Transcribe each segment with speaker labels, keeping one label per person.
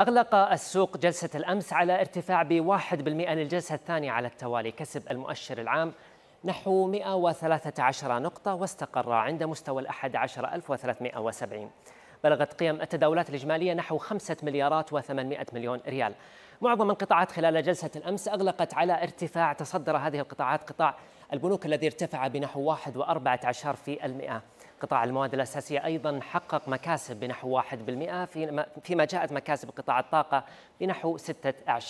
Speaker 1: أغلق السوق جلسة الأمس على ارتفاع بواحد بالمئة للجلسة الثانية على التوالي كسب المؤشر العام نحو 113 نقطة واستقر عند مستوى الأحد عشر ألف وثلاثمائة وسبعين بلغت قيم التداولات الإجمالية نحو 5 مليارات و800 مليون ريال معظم القطاعات خلال جلسة الأمس أغلقت على ارتفاع تصدر هذه القطاعات قطاع البنوك الذي ارتفع بنحو 1.14% قطاع المواد الأساسية أيضا حقق مكاسب بنحو 1% فيما جاءت مكاسب قطاع الطاقة بنحو ستة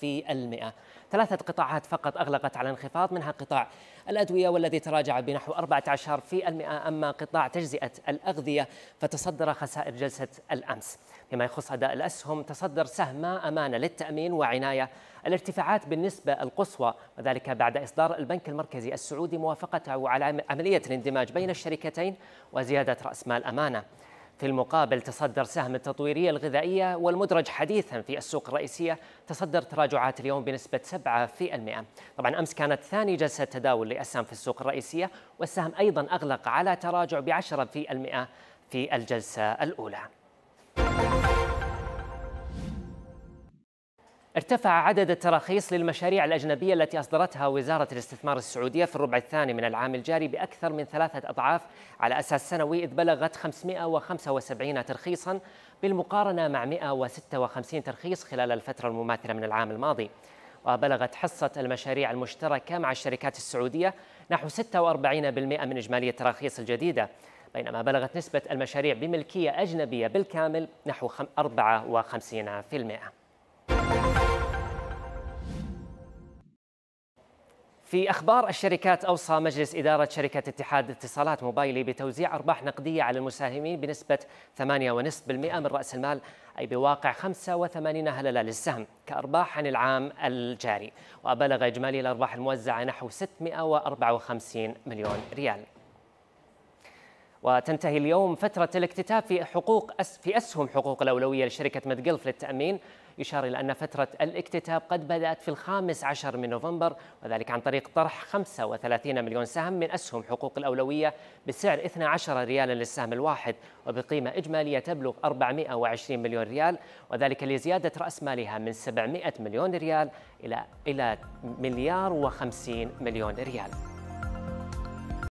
Speaker 1: في المئة ثلاثة قطاعات فقط أغلقت على انخفاض منها قطاع الأدوية والذي تراجع بنحو 14% أما قطاع تجزئة الأغذية فتصدر خسائر جلسة الأمس فيما يخص أداء الأسهم تصدر سهم أمانة للتأمين وعناية الارتفاعات بالنسبة القصوى وذلك بعد إصدار البنك المركزي السعودي موافقته على عملية الاندماج بين الشركتين وزيادة رأس مال أمانة في المقابل تصدر سهم التطويرية الغذائية والمدرج حديثا في السوق الرئيسية تصدر تراجعات اليوم بنسبة 7% طبعا أمس كانت ثاني جلسة تداول لأسهم في السوق الرئيسية والسهم أيضا أغلق على تراجع ب 10% في الجلسة الأولى ارتفع عدد التراخيص للمشاريع الأجنبية التي أصدرتها وزارة الاستثمار السعودية في الربع الثاني من العام الجاري بأكثر من ثلاثة أضعاف على أساس سنوي إذ بلغت 575 ترخيصا بالمقارنة مع 156 ترخيص خلال الفترة المماثلة من العام الماضي وبلغت حصة المشاريع المشتركة مع الشركات السعودية نحو 46% من إجمالي التراخيص الجديدة بينما بلغت نسبة المشاريع بملكية أجنبية بالكامل نحو 54% في أخبار الشركات أوصى مجلس إدارة شركة اتحاد اتصالات موبايلي بتوزيع أرباح نقدية على المساهمين بنسبة 8.5% من رأس المال أي بواقع 85 هللة للسهم كأرباح عن العام الجاري وبلغ إجمالي الأرباح الموزعة نحو 654 مليون ريال وتنتهي اليوم فترة الاكتتاب في حقوق أس في أسهم حقوق الأولوية لشركة مدقلف للتأمين يشار إلى أن فترة الاكتتاب قد بدأت في الخامس عشر من نوفمبر وذلك عن طريق طرح 35 مليون سهم من أسهم حقوق الأولوية بسعر 12 ريالا للسهم الواحد وبقيمة إجمالية تبلغ 420 مليون ريال وذلك لزيادة رأس مالها من 700 مليون ريال إلى إلى مليار و50 مليون ريال